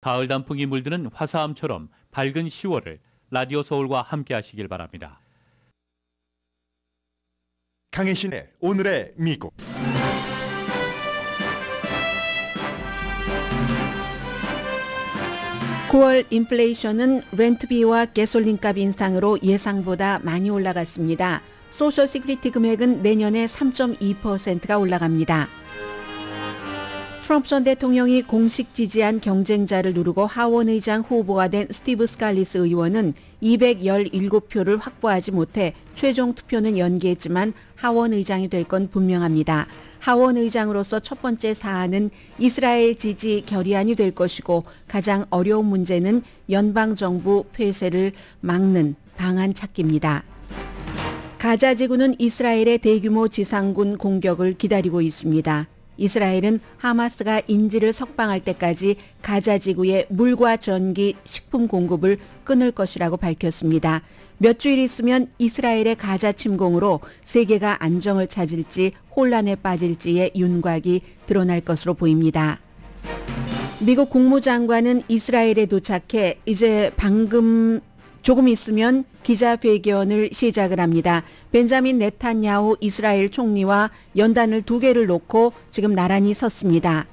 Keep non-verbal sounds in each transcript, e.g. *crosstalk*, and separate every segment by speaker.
Speaker 1: 가을 단풍이 물드는 화사함처럼 밝은 10월을 라디오 서울과 함께 하시길 바랍니다. 강혜신의 오늘의 미국 구월 인플레이션은 렌트비와 가솔린값 인상으로 예상보다 많이 올라갔습니다. 소셜 시크리티 금액은 내년에 3.2%가 올라갑니다. 트럼프 전 대통령이 공식 지지한 경쟁자를 누르고 하원의장 후보가 된 스티브 스칼리스 의원은 217표를 확보하지 못해 최종 투표는 연기했지만 하원의장이 될 건 분명합니다. 하원의장으로서 첫 번째 사안은 이스라엘 지지 결의안이 될 것이고 가장 어려운 문제는 연방정부 폐쇄를 막는 방안 찾기입니다. 가자 지구는 이스라엘의 대규모 지상군 공격을 기다리고 있습니다. 이스라엘은 하마스가 인질을 석방할 때까지 가자 지구에 물과 전기, 식품 공급을 끊을 것이라고 밝혔습니다. 몇 주일 있으면 이스라엘의 가자 침공으로 세계가 안정을 찾을지 혼란에 빠질지의 윤곽이 드러날 것으로 보입니다. 미국 국무장관은 이스라엘에 도착해 이제 방금 조금 있으면 기자회견을 시작을 합니다. 벤자민 네탄야후 이스라엘 총리와 연단을 두 개를 놓고 지금 나란히 섰습니다.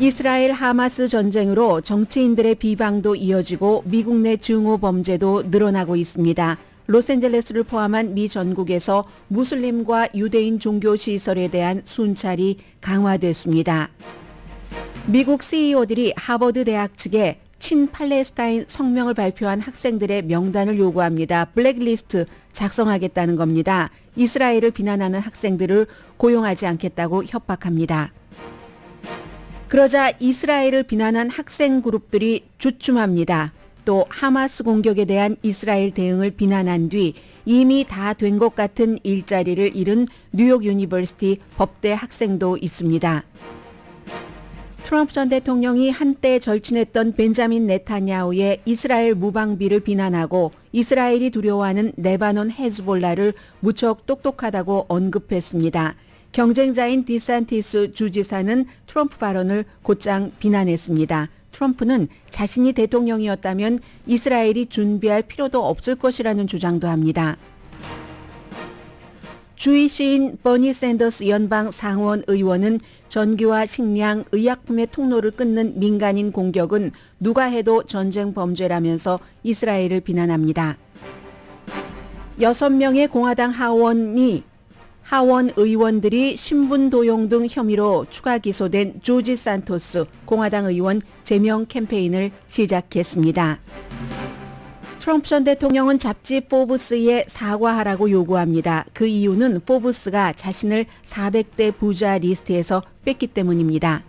Speaker 1: 이스라엘 하마스 전쟁으로 정치인들의 비방도 이어지고 미국 내 증오 범죄도 늘어나고 있습니다. 로스앤젤레스를 포함한 미 전국에서 무슬림과 유대인 종교 시설에 대한 순찰이 강화됐습니다. 미국 CEO들이 하버드 대학 측에 친팔레스타인 성명을 발표한 학생들의 명단을 요구합니다. 블랙리스트 작성하겠다는 겁니다. 이스라엘을 비난하는 학생들을 고용하지 않겠다고 협박합니다. 그러자 이스라엘을 비난한 학생 그룹들이 주춤합니다. 또 하마스 공격에 대한 이스라엘 대응을 비난한 뒤 이미 다 된 것 같은 일자리를 잃은 뉴욕 유니버시티 법대 학생도 있습니다. 트럼프 전 대통령이 한때 절친했던 벤자민 네타냐후의 이스라엘 무방비를 비난하고 이스라엘이 두려워하는 레바논 헤즈볼라를 무척 똑똑하다고 언급했습니다. 경쟁자인 디산티스 주지사는 트럼프 발언을 곧장 비난했습니다. 트럼프는 자신이 대통령이었다면 이스라엘이 준비할 필요도 없을 것이라는 주장도 합니다. 주의시인 버니 샌더스 연방 상원 의원은 전기와 식량, 의약품의 통로를 끊는 민간인 공격은 누가 해도 전쟁 범죄라면서 이스라엘을 비난합니다. 6명의 공화당 하원이 하원 의원들이 신분 도용 등 혐의로 추가 기소된 조지 산토스 공화당 의원 제명 캠페인을 시작했습니다. 트럼프 전 대통령은 잡지 포브스에 사과하라고 요구합니다. 그 이유는 포브스가 자신을 400대 부자 리스트에서 뺐기 때문입니다.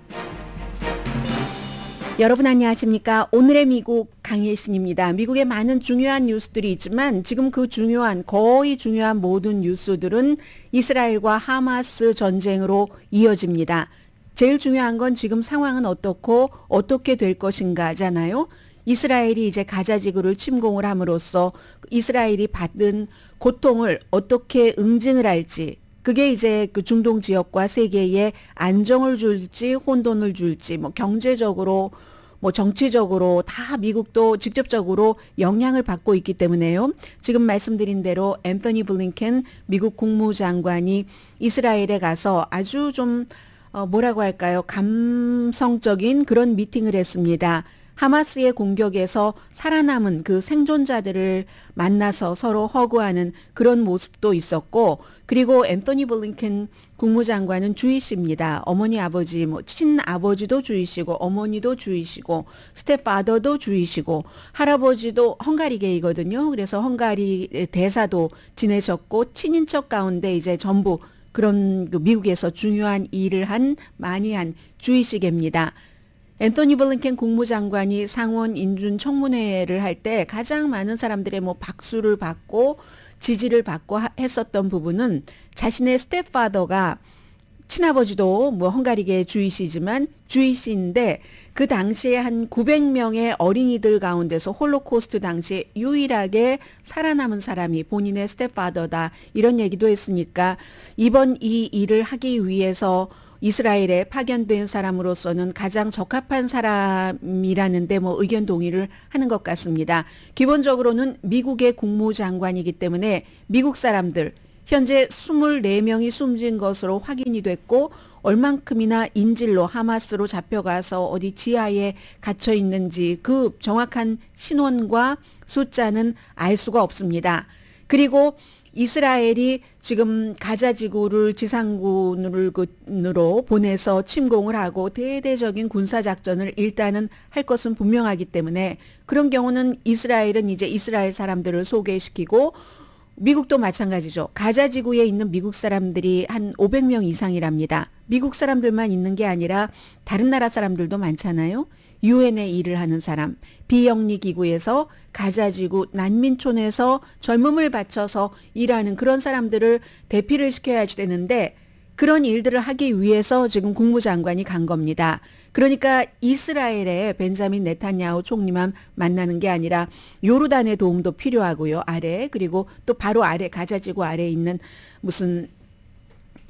Speaker 1: 여러분 안녕하십니까? 오늘의 미국 강혜신입니다. 미국의 많은 중요한 뉴스들이 있지만 지금 그 중요한 거의 중요한 모든 뉴스들은 이스라엘과 하마스 전쟁으로 이어집니다. 제일 중요한 건 지금 상황은 어떻고 어떻게 될 것인가잖아요. 이스라엘이 이제 가자지구를 침공을 함으로써 이스라엘이 받은 고통을 어떻게 응징을 할지 그게 이제 그 중동 지역과 세계에 안정을 줄지 혼돈을 줄지 뭐 경제적으로 뭐 정치적으로 다 미국도 직접적으로 영향을 받고 있기 때문에요. 지금 말씀드린 대로 앤서니 블링켄 미국 국무장관이 이스라엘에 가서 아주 좀 어, 뭐라고 할까요? 감성적인 그런 미팅을 했습니다. 하마스의 공격에서 살아남은 그 생존자들을 만나서 서로 허구하는 그런 모습도 있었고 그리고 앤토니 블링켄 국무장관은 주이십니다. 어머니 아버지 뭐 친아버지도 주이시고 어머니도 주이시고 스텝파더도 주이시고 할아버지도 헝가리계이거든요. 그래서 헝가리 대사도 지내셨고 친인척 가운데 이제 전부 그런 그 미국에서 중요한 일을 한 많이 한 주이시계입니다. 앤토니 블링켄 국무장관이 상원 인준 청문회를 할 때 가장 많은 사람들의 뭐 박수를 받고 지지를 받고 했었던 부분은 자신의 스텝파더가 친아버지도 뭐 헝가리계 주이시지만 주이시인데 그 당시에 한 900명의 어린이들 가운데서 홀로코스트 당시에 유일하게 살아남은 사람이 본인의 스텝파더다 이런 얘기도 했으니까 이번 이 일을 하기 위해서 이스라엘에 파견된 사람으로서는 가장 적합한 사람이라는데 뭐 의견 동의를 하는 것 같습니다. 기본적으로는 미국의 국무장관이기 때문에 미국 사람들 현재 24명이 숨진 것으로 확인이 됐고 얼만큼이나 인질로 하마스로 잡혀가서 어디 지하에 갇혀 있는지 그 정확한 신원과 숫자는 알 수가 없습니다. 그리고 이스라엘이 지금 가자 지구를 지상군으로 보내서 침공을 하고 대대적인 군사작전을 일단은 할 것은 분명하기 때문에 그런 경우는 이스라엘은 이제 이스라엘 사람들을 소개시키고 미국도 마찬가지죠. 가자 지구에 있는 미국 사람들이 한 500명 이상이랍니다. 미국 사람들만 있는 게 아니라 다른 나라 사람들도 많잖아요. 유엔의 일을 하는 사람, 비영리 기구에서 가자지구 난민촌에서 젊음을 바쳐서 일하는 그런 사람들을 대피를 시켜야지 되는데 그런 일들을 하기 위해서 지금 국무장관이 간 겁니다. 그러니까 이스라엘의 벤자민 네타냐후 총리만 만나는 게 아니라 요르단의 도움도 필요하고요. 아래 그리고 또 바로 아래 가자지구 아래 있는 무슨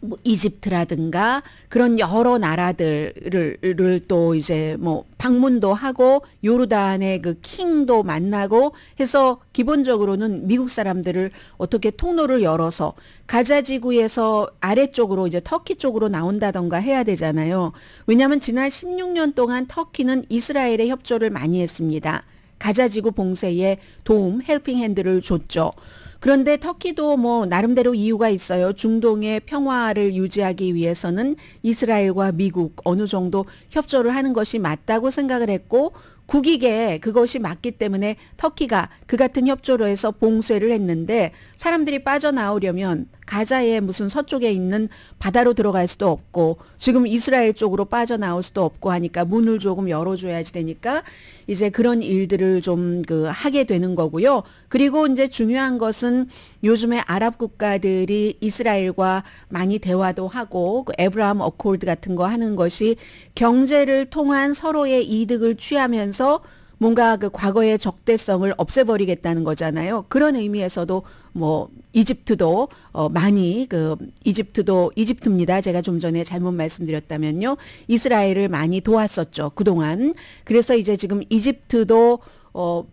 Speaker 1: 뭐 이집트라든가 그런 여러 나라들을 또 이제 뭐 방문도 하고 요르단의 그 킹도 만나고 해서 기본적으로는 미국 사람들을 어떻게 통로를 열어서 가자 지구에서 아래쪽으로 이제 터키 쪽으로 나온다던가 해야 되잖아요. 왜냐하면 지난 16년 동안 터키는 이스라엘의 협조를 많이 했습니다. 가자지구 봉쇄에 도움 헬핑 핸드를 줬죠. 그런데 터키도 뭐 나름대로 이유가 있어요. 중동의 평화를 유지하기 위해서는 이스라엘과 미국 어느 정도 협조를 하는 것이 맞다고 생각을 했고 국익에 그것이 맞기 때문에 터키가 그 같은 협조로 해서 봉쇄를 했는데 사람들이 빠져나오려면 가자의 무슨 서쪽에 있는 바다로 들어갈 수도 없고 지금 이스라엘 쪽으로 빠져나올 수도 없고 하니까 문을 조금 열어줘야지 되니까 이제 그런 일들을 좀 그 하게 되는 거고요. 그리고 이제 중요한 것은 요즘에 아랍 국가들이 이스라엘과 많이 대화도 하고 그 에브라함 어콜드 같은 거 하는 것이 경제를 통한 서로의 이득을 취하면서 뭔가 그 과거의 적대성을 없애버리겠다는 거잖아요. 그런 의미에서도 뭐 이집트도 어 많이 그 이집트도 이집트입니다. 제가 좀 전에 잘못 말씀드렸다면요. 이스라엘을 많이 도왔었죠. 그동안. 그래서 이제 지금 이집트도 어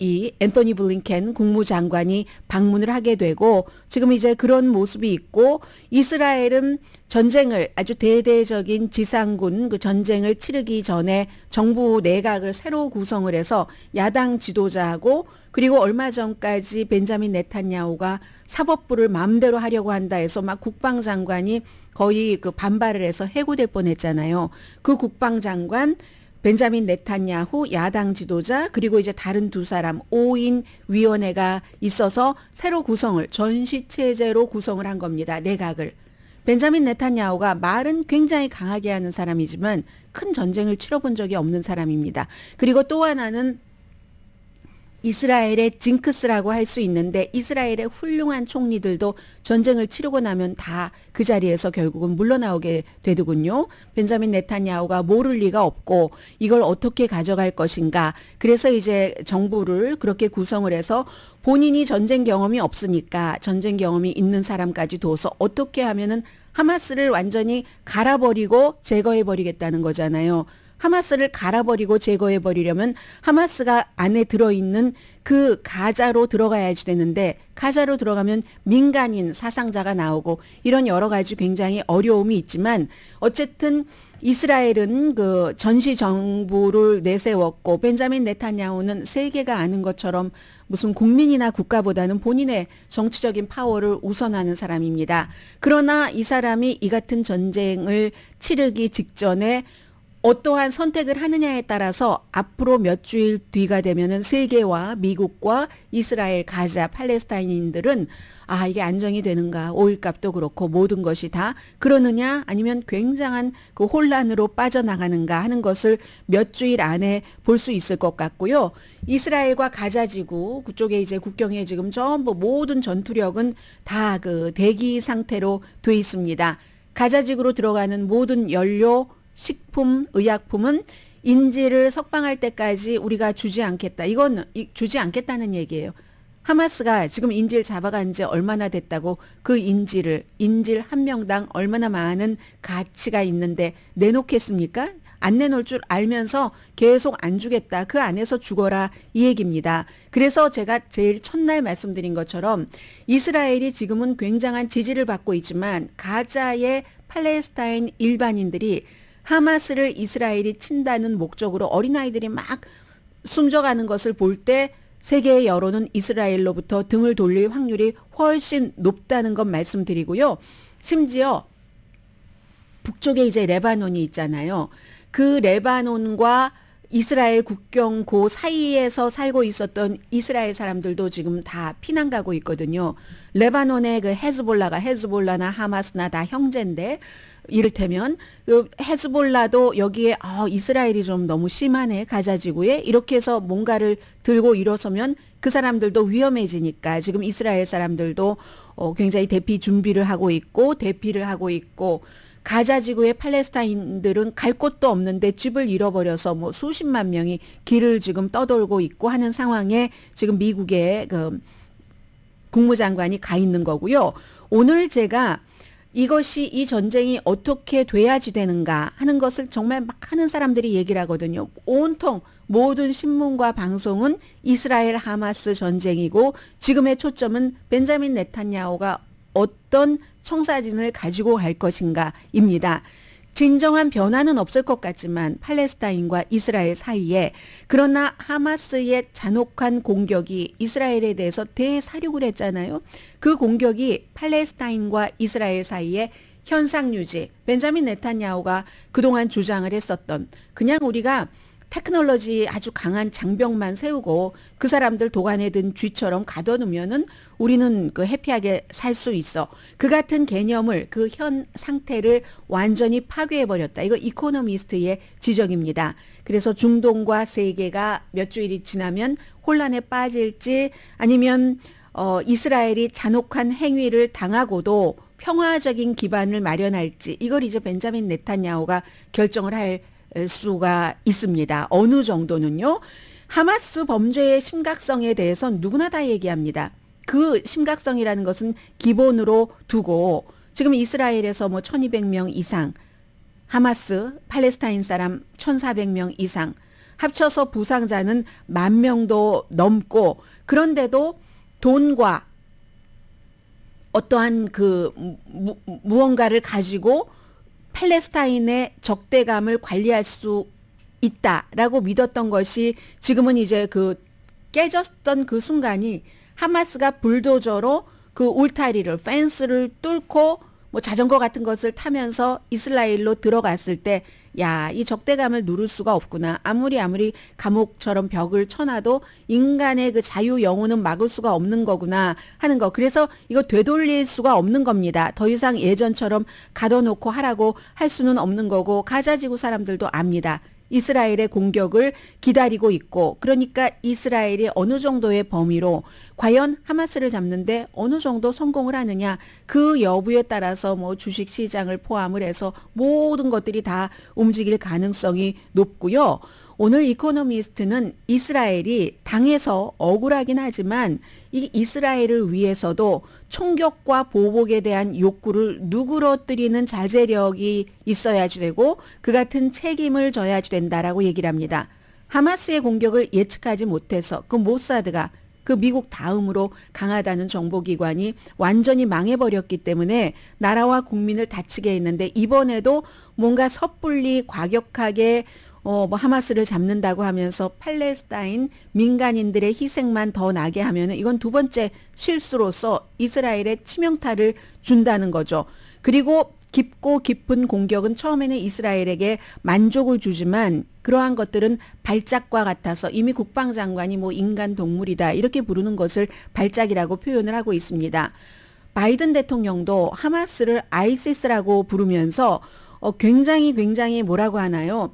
Speaker 1: 이 앤서니 블링켄 국무장관이 방문을 하게 되고 지금 이제 그런 모습이 있고 이스라엘은 전쟁을 아주 대대적인 지상군 그 전쟁을 치르기 전에 정부 내각을 새로 구성을 해서 야당 지도자하고 그리고 얼마 전까지 벤자민 네탄야후가 사법부를 마음대로 하려고 한다 해서 막 국방장관이 거의 그 반발을 해서 해고될 뻔했잖아요. 그 국방장관 벤자민 네탄야후 야당 지도자 그리고 이제 다른 두 사람 5인 위원회가 있어서 새로 구성을 전시체제로 구성을 한 겁니다. 내각을. 벤자민 네탄야후가 말은 굉장히 강하게 하는 사람이지만 큰 전쟁을 치러본 적이 없는 사람입니다. 그리고 또 하나는 이스라엘의 징크스라고 할 수 있는데 이스라엘의 훌륭한 총리들도 전쟁을 치르고 나면 다 그 자리에서 결국은 물러나오게 되더군요. 벤자민 네타냐오가 모를 리가 없고 이걸 어떻게 가져갈 것인가. 그래서 이제 정부를 그렇게 구성을 해서 본인이 전쟁 경험이 없으니까 전쟁 경험이 있는 사람까지 둬서 어떻게 하면은 하마스를 완전히 갈아버리고 제거해버리겠다는 거잖아요. 하마스를 갈아버리고 제거해버리려면 하마스가 안에 들어있는 그 가자로 들어가야지 되는데 가자로 들어가면 민간인 사상자가 나오고 이런 여러 가지 굉장히 어려움이 있지만 어쨌든 이스라엘은 그 전시 정부를 내세웠고 벤자민 네타냐오는 세계가 아는 것처럼 무슨 국민이나 국가보다는 본인의 정치적인 파워를 우선하는 사람입니다. 그러나 이 사람이 이 같은 전쟁을 치르기 직전에 어떠한 선택을 하느냐에 따라서 앞으로 몇 주일 뒤가 되면은 세계와 미국과 이스라엘, 가자, 팔레스타인인들은 아, 이게 안정이 되는가, 오일값도 그렇고 모든 것이 다 그러느냐 아니면 굉장한 그 혼란으로 빠져나가는가 하는 것을 몇 주일 안에 볼 수 있을 것 같고요. 이스라엘과 가자 지구 그쪽에 이제 국경에 지금 전부 모든 전투력은 다 그 대기 상태로 돼 있습니다. 가자 지구로 들어가는 모든 연료 식품, 의약품은 인질을 석방할 때까지 우리가 주지 않겠다. 이건 주지 않겠다는 얘기예요. 하마스가 지금 인질 잡아간 지 얼마나 됐다고 그 인질을 인질 한 명당 얼마나 많은 가치가 있는데 내놓겠습니까? 안 내놓을 줄 알면서 계속 안 주겠다. 그 안에서 죽어라. 이 얘기입니다. 그래서 제가 제일 첫날 말씀드린 것처럼 이스라엘이 지금은 굉장한 지지를 받고 있지만 가자의 팔레스타인 일반인들이 하마스를 이스라엘이 친다는 목적으로 어린아이들이 막 숨져가는 것을 볼 때 세계의 여론은 이스라엘로부터 등을 돌릴 확률이 훨씬 높다는 것 말씀드리고요. 심지어 북쪽에 이제 레바논이 있잖아요. 그 레바논과 이스라엘 국경 고 사이에서 살고 있었던 이스라엘 사람들도 지금 다 피난 가고 있거든요. 레바논의 그 헤즈볼라가 헤즈볼라나 하마스나 다 형제인데 이를테면 그 헤즈볼라도 여기에 어, 이스라엘이 좀 너무 심하네 가자 지구에 이렇게 해서 뭔가를 들고 일어서면 그 사람들도 위험해지니까 지금 이스라엘 사람들도 어, 굉장히 대피 준비를 하고 있고 대피를 하고 있고 가자 지구의 팔레스타인들은 갈 곳도 없는데 집을 잃어버려서 뭐 수십만 명이 길을 지금 떠돌고 있고 하는 상황에 지금 미국의 그 국무장관이 가 있는 거고요. 오늘 제가 이것이 이 전쟁이 어떻게 돼야지 되는가 하는 것을 정말 막 하는 사람들이 얘기를 하거든요. 온통 모든 신문과 방송은 이스라엘 하마스 전쟁이고 지금의 초점은 벤자민 네탄야오가 어떤 청사진을 가지고 갈 것인가입니다. 진정한 변화는 없을 것 같지만 팔레스타인과 이스라엘 사이에 그러나 하마스의 잔혹한 공격이 이스라엘에 대해서 대사륙을 했잖아요. 그 공격이 팔레스타인과 이스라엘 사이에 현상 유지, 벤자민 네타냐후가 그동안 주장을 했었던 그냥 우리가 테크놀로지 아주 강한 장벽만 세우고 그 사람들 도관에 든 쥐처럼 가둬놓으면은 우리는 그 해피하게 살 수 있어. 그 같은 개념을 그 현 상태를 완전히 파괴해버렸다. 이거 이코노미스트의 지적입니다. 그래서 중동과 세계가 몇 주일이 지나면 혼란에 빠질지 아니면 어, 이스라엘이 잔혹한 행위를 당하고도 평화적인 기반을 마련할지 이걸 이제 벤자민 네타냐오가 결정을 할 수가 있습니다. 어느 정도는요. 하마스 범죄의 심각성에 대해서 누구나 다 얘기합니다. 그 심각성이라는 것은 기본으로 두고 지금 이스라엘에서 뭐 1200명 이상 하마스 팔레스타인 사람 1400명 이상 합쳐서 부상자는 만 명도 넘고 그런데도 돈과 어떠한 그 무, 무언가를 가지고 팔레스타인의 적대감을 관리할 수 있다라고 믿었던 것이 지금은 이제 그 깨졌던 그 순간이 하마스가 불도저로 그 울타리를 펜스를 뚫고 뭐 자전거 같은 것을 타면서 이스라엘로 들어갔을 때 야, 이 적대감을 누를 수가 없구나. 아무리 아무리 감옥처럼 벽을 쳐놔도 인간의 그 자유 영혼은 막을 수가 없는 거구나 하는 거. 그래서 이거 되돌릴 수가 없는 겁니다. 더 이상 예전처럼 가둬놓고 하라고 할 수는 없는 거고 가자지구 사람들도 압니다. 이스라엘의 공격을 기다리고 있고 그러니까 이스라엘이 어느 정도의 범위로 과연 하마스를 잡는데 어느 정도 성공을 하느냐 그 여부에 따라서 뭐 주식 시장을 포함을 해서 모든 것들이 다 움직일 가능성이 높고요. 오늘 이코노미스트는 이스라엘이 당에서 억울하긴 하지만 이 이스라엘을 위해서도 총격과 보복에 대한 욕구를 누그러뜨리는 자제력이 있어야지 되고 그 같은 책임을 져야지 된다라고 얘기를 합니다. 하마스의 공격을 예측하지 못해서 그 모사드가 그 미국 다음으로 강하다는 정보기관이 완전히 망해버렸기 때문에 나라와 국민을 다치게 했는데 이번에도 뭔가 섣불리 과격하게 어, 뭐 하마스를 잡는다고 하면서 팔레스타인 민간인들의 희생만 더 나게 하면 이건 두 번째 실수로서 이스라엘의 치명타를 준다는 거죠. 그리고 깊고 깊은 공격은 처음에는 이스라엘에게 만족을 주지만 그러한 것들은 발작과 같아서 이미 국방장관이 뭐 인간 동물이다 이렇게 부르는 것을 발작이라고 표현을 하고 있습니다. 바이든 대통령도 하마스를 아이시스라고 부르면서 어, 굉장히 굉장히 뭐라고 하나요?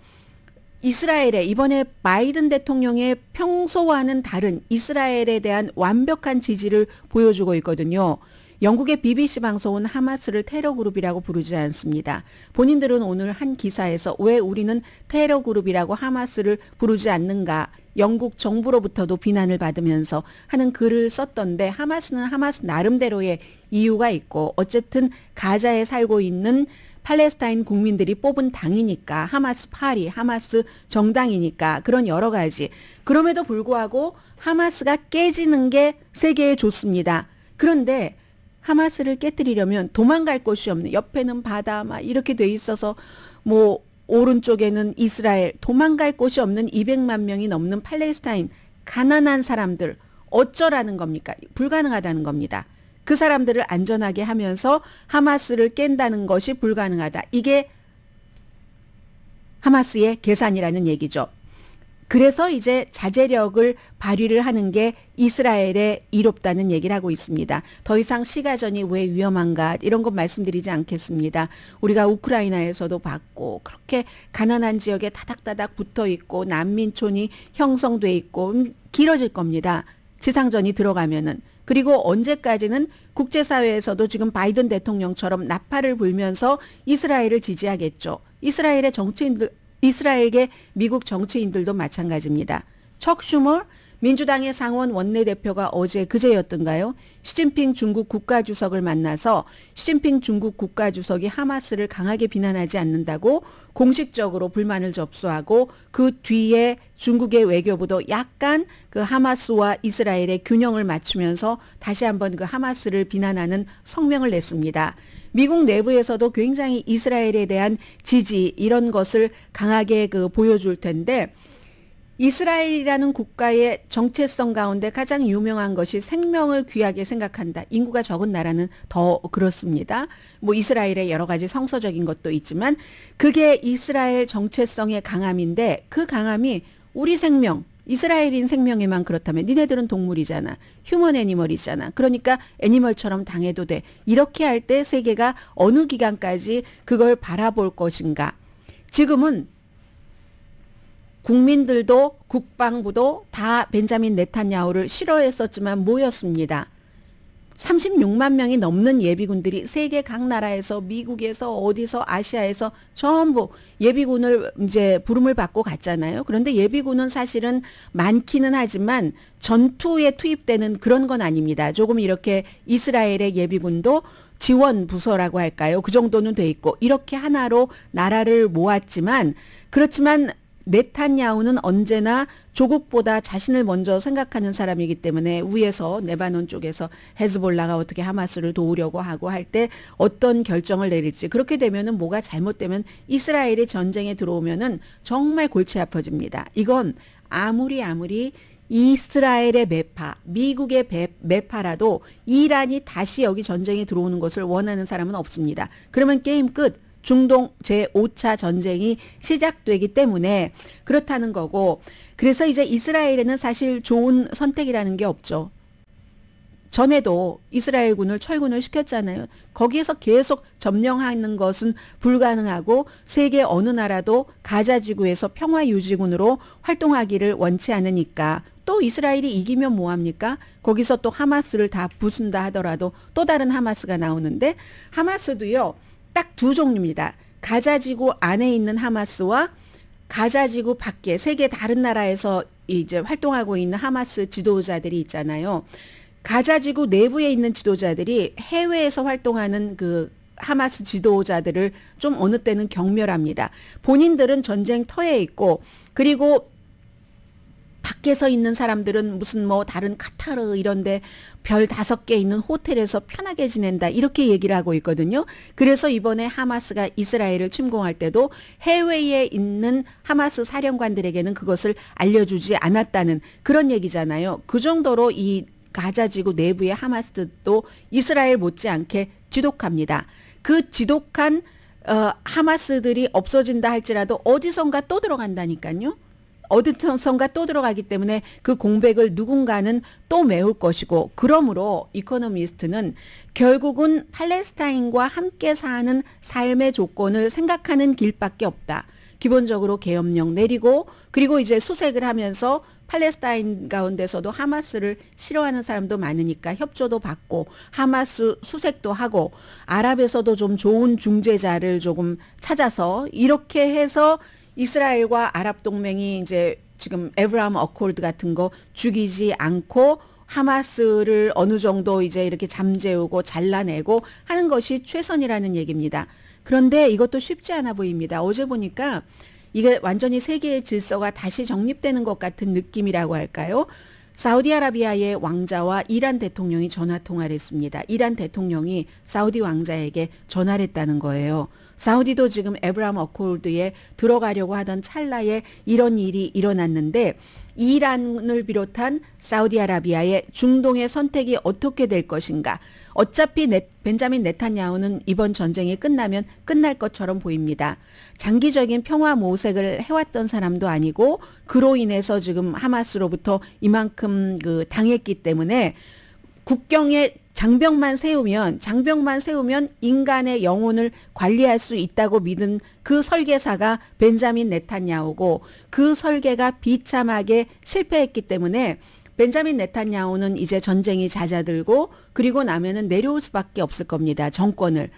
Speaker 1: 이스라엘의 이번에 바이든 대통령의 평소와는 다른 이스라엘에 대한 완벽한 지지를 보여주고 있거든요. 영국의 BBC 방송은 하마스를 테러 그룹이라고 부르지 않습니다. 본인들은 오늘 한 기사에서 왜 우리는 테러 그룹이라고 하마스를 부르지 않는가 영국 정부로부터도 비난을 받으면서 하는 글을 썼던데 하마스는 하마스 나름대로의 이유가 있고 어쨌든 가자에 살고 있는 팔레스타인 국민들이 뽑은 당이니까 하마스 파리, 하마스 정당이니까 그런 여러 가지. 그럼에도 불구하고 하마스가 깨지는 게 세계에 좋습니다. 그런데 하마스를 깨뜨리려면 도망갈 곳이 없는 옆에는 바다 막 이렇게 돼 있어서 뭐 오른쪽에는 이스라엘 도망갈 곳이 없는 200만 명이 넘는 팔레스타인 가난한 사람들 어쩌라는 겁니까? 불가능하다는 겁니다. 그 사람들을 안전하게 하면서 하마스를 깬다는 것이 불가능하다. 이게 하마스의 계산이라는 얘기죠. 그래서 이제 자제력을 발휘를 하는 게이스라엘의 이롭다는 얘기를 하고 있습니다. 더 이상 시가전이 왜 위험한가 이런 것 말씀드리지 않겠습니다. 우리가 우크라이나에서도 봤고 그렇게 가난한 지역에 다닥다닥 붙어 있고 난민촌이 형성돼 있고 음, 길어질 겁니다. 지상전이 들어가면은 그리고 언제까지는 국제사회에서도 지금 바이든 대통령처럼 나팔을 불면서 이스라엘을 지지하겠죠. 이스라엘의 정치인들, 이스라엘계 미국 정치인들도 마찬가지입니다. 척 슈머 민주당의 상원 원내대표가 어제 그제였던가요? 시진핑 중국 국가주석을 만나서 시진핑 중국 국가주석이 하마스를 강하게 비난하지 않는다고 공식적으로 불만을 접수하고 그 뒤에 중국의 외교부도 약간 그 하마스와 이스라엘의 균형을 맞추면서 다시 한번 그 하마스를 비난하는 성명을 냈습니다. 미국 내부에서도 굉장히 이스라엘에 대한 지지 이런 것을 강하게 그 보여줄 텐데 이스라엘이라는 국가의 정체성 가운데 가장 유명한 것이 생명을 귀하게 생각한다. 인구가 적은 나라는 더 그렇습니다. 뭐 이스라엘의 여러 가지 성서적인 것도 있지만 그게 이스라엘 정체성의 강함인데 그 강함이 우리 생명, 이스라엘인 생명에만 그렇다면 니네들은 동물이잖아. 휴먼 애니멀이잖아. 그러니까 애니멀처럼 당해도 돼. 이렇게 할 때 세계가 어느 기간까지 그걸 바라볼 것인가. 지금은 국민들도 국방부도 다 벤자민 네타냐후를 싫어했었지만 모였습니다. 36만 명이 넘는 예비군들이 세계 각 나라에서 미국에서 어디서 아시아에서 전부 예비군을 이제 부름을 받고 갔잖아요. 그런데 예비군은 사실은 많기는 하지만 전투에 투입되는 그런 건 아닙니다. 조금 이렇게 이스라엘의 예비군도 지원 부서라고 할까요? 그 정도는 돼 있고 이렇게 하나로 나라를 모았지만 그렇지만 네탄야후는 언제나 조국보다 자신을 먼저 생각하는 사람이기 때문에 위에서 네바논 쪽에서 헤즈볼라가 어떻게 하마스를 도우려고 하고 할 때 어떤 결정을 내릴지 그렇게 되면은 뭐가 잘못되면 이스라엘이 전쟁에 들어오면은 정말 골치 아파집니다. 이건 아무리 아무리 이스라엘의 매파, 미국의 배, 매파라도 이란이 다시 여기 전쟁에 들어오는 것을 원하는 사람은 없습니다. 그러면 게임 끝. 중동 제5차 전쟁이 시작되기 때문에 그렇다는 거고 그래서 이제 이스라엘에는 사실 좋은 선택이라는 게 없죠. 전에도 이스라엘군을 철군을 시켰잖아요. 거기에서 계속 점령하는 것은 불가능하고 세계 어느 나라도 가자 지구에서 평화 유지군으로 활동하기를 원치 않으니까 또 이스라엘이 이기면 뭐합니까? 거기서 또 하마스를 다 부순다 하더라도 또 다른 하마스가 나오는데 하마스도요. 딱두 종류입니다. 가자지구 안에 있는 하마스와 가자지구 밖에 세계 다른 나라에서 이제 활동하고 있는 하마스 지도자들이 있잖아요. 가자지구 내부에 있는 지도자들이 해외에서 활동하는 그 하마스 지도자들을 좀 어느 때는 경멸합니다. 본인들은 전쟁터에 있고 그리고 밖에서 있는 사람들은 무슨 뭐 다른 카타르 이런데 별 다섯 개 있는 호텔에서 편하게 지낸다 이렇게 얘기를 하고 있거든요. 그래서 이번에 하마스가 이스라엘을 침공할 때도 해외에 있는 하마스 사령관들에게는 그것을 알려주지 않았다는 그런 얘기잖아요. 그 정도로 이 가자지구 내부의 하마스도 이스라엘 못지않게 지독합니다. 그 지독한 어, 하마스들이 없어진다 할지라도 어디선가 또 들어간다니까요. 어디선가 또 들어가기 때문에 그 공백을 누군가는 또 메울 것이고 그러므로 이코노미스트는 결국은 팔레스타인과 함께 사는 삶의 조건을 생각하는 길밖에 없다. 기본적으로 계엄령 내리고 그리고 이제 수색을 하면서 팔레스타인 가운데서도 하마스를 싫어하는 사람도 많으니까 협조도 받고 하마스 수색도 하고 아랍에서도 좀 좋은 중재자를 조금 찾아서 이렇게 해서 이스라엘과 아랍 동맹이 이제 지금 에브라임 어콜드 같은 거 죽이지 않고 하마스를 어느 정도 이제 이렇게 잠재우고 잘라내고 하는 것이 최선이라는 얘기입니다. 그런데 이것도 쉽지 않아 보입니다. 어제 보니까 이게 완전히 세계의 질서가 다시 정립되는 것 같은 느낌이라고 할까요? 사우디아라비아의 왕자와 이란 대통령이 전화 통화를 했습니다. 이란 대통령이 사우디 왕자에게 전화를 했다는 거예요. 사우디도 지금 에브라임 어콜드에 들어가려고 하던 찰나에 이런 일이 일어났는데 이란을 비롯한 사우디아라비아의 중동의 선택이 어떻게 될 것인가. 어차피 네, 벤자민 네타냐후는 이번 전쟁이 끝나면 끝날 것처럼 보입니다. 장기적인 평화 모색을 해왔던 사람도 아니고 그로 인해서 지금 하마스로부터 이만큼 그 당했기 때문에 국경에 장벽만 세우면 장벽만 세우면 인간의 영혼을 관리할 수 있다고 믿은 그 설계사가 벤자민 네탄야오고그 설계가 비참하게 실패했기 때문에 벤자민 네탄야오는 이제 전쟁이 잦아들고 그리고 나면은 내려올 수밖에 없을 겁니다. 정권을.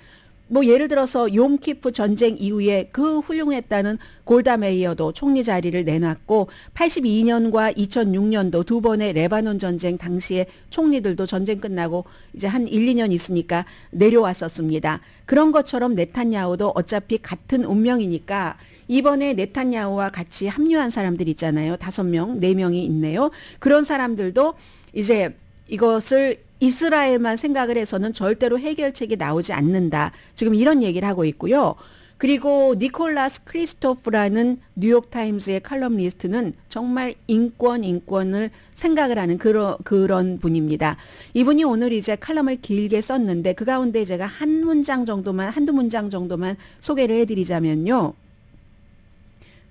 Speaker 1: 뭐 예를 들어서 용키프 전쟁 이후에 그 훌륭했다는 골다메이어도 총리 자리를 내놨고 82년과 2006년도 두 번의 레바논 전쟁 당시에 총리들도 전쟁 끝나고 이제 한 1, 2년 있으니까 내려왔었습니다. 그런 것처럼 네탄야후도 어차피 같은 운명이니까 이번에 네탄야후와 같이 합류한 사람들 있잖아요. 5 명, 4 명이 있네요. 그런 사람들도 이제 이것을 이스라엘만 생각을 해서는 절대로 해결책이 나오지 않는다. 지금 이런 얘기를 하고 있고요. 그리고 니콜라스 크리스토프라는 뉴욕타임스의 칼럼리스트는 정말 인권, 인권을 생각을 하는 그러, 그런 분입니다. 이분이 오늘 이제 칼럼을 길게 썼는데 그 가운데 제가 한 문장 정도만, 한두 문장 정도만 소개를 해드리자면요.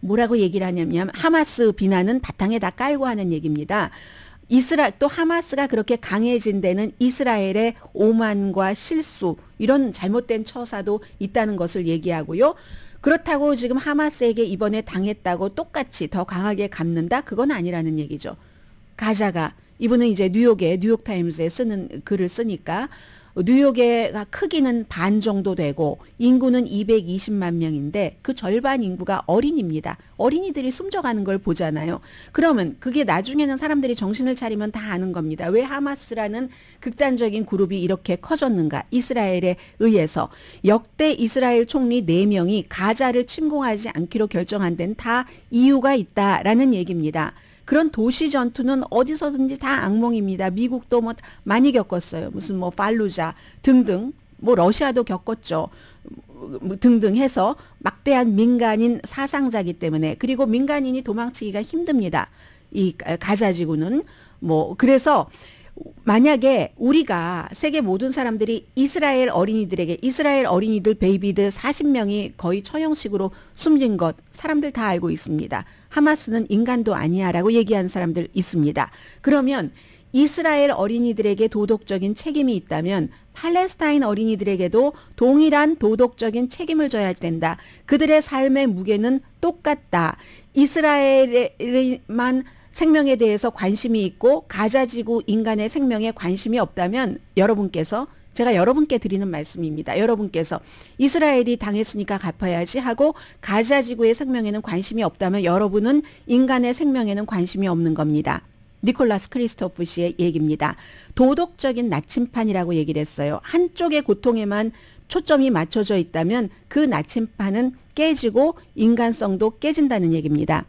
Speaker 1: 뭐라고 얘기를 하냐면 하마스 비난은 바탕에 다 깔고 하는 얘기입니다. 이스라 또 하마스가 그렇게 강해진 데는 이스라엘의 오만과 실수 이런 잘못된 처사도 있다는 것을 얘기하고요. 그렇다고 지금 하마스에게 이번에 당했다고 똑같이 더 강하게 갚는다 그건 아니라는 얘기죠. 가자가 이분은 이제 뉴욕에 뉴욕타임스에 쓰는 글을 쓰니까 뉴욕의 크기는 반 정도 되고 인구는 220만 명인데 그 절반 인구가 어린입니다. 어린이들이 숨져가는 걸 보잖아요. 그러면 그게 나중에는 사람들이 정신을 차리면 다 아는 겁니다. 왜 하마스라는 극단적인 그룹이 이렇게 커졌는가? 이스라엘에 의해서 역대 이스라엘 총리 4명이 가자를 침공하지 않기로 결정한 데는 다 이유가 있다라는 얘기입니다. 그런 도시 전투는 어디서든지 다 악몽입니다. 미국도 뭐 많이 겪었어요. 무슨 뭐 팔루자 등등 뭐 러시아도 겪었죠. 뭐 등등 해서 막대한 민간인 사상자기 때문에 그리고 민간인이 도망치기가 힘듭니다. 이 가자지구는 뭐 그래서 만약에 우리가 세계 모든 사람들이 이스라엘 어린이들에게 이스라엘 어린이들 베이비들 40명이 거의 처형식으로 숨진 것 사람들 다 알고 있습니다. 하마스는 인간도 아니야라고 얘기하는 사람들 있습니다. 그러면 이스라엘 어린이들에게 도덕적인 책임이 있다면 팔레스타인 어린이들에게도 동일한 도덕적인 책임을 져야 된다. 그들의 삶의 무게는 똑같다. 이스라엘만 생명에 대해서 관심이 있고 가자지구 인간의 생명에 관심이 없다면 여러분께서 제가 여러분께 드리는 말씀입니다. 여러분께서 이스라엘이 당했으니까 갚아야지 하고 가자 지구의 생명에는 관심이 없다면 여러분은 인간의 생명에는 관심이 없는 겁니다. 니콜라스 크리스토프 씨의 얘기입니다. 도덕적인 나침판이라고 얘기를 했어요. 한쪽의 고통에만 초점이 맞춰져 있다면 그 나침판은 깨지고 인간성도 깨진다는 얘기입니다.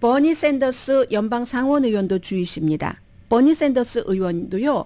Speaker 1: 버니 샌더스 연방 상원 의원도 주의십니다. 버니 샌더스 의원도요.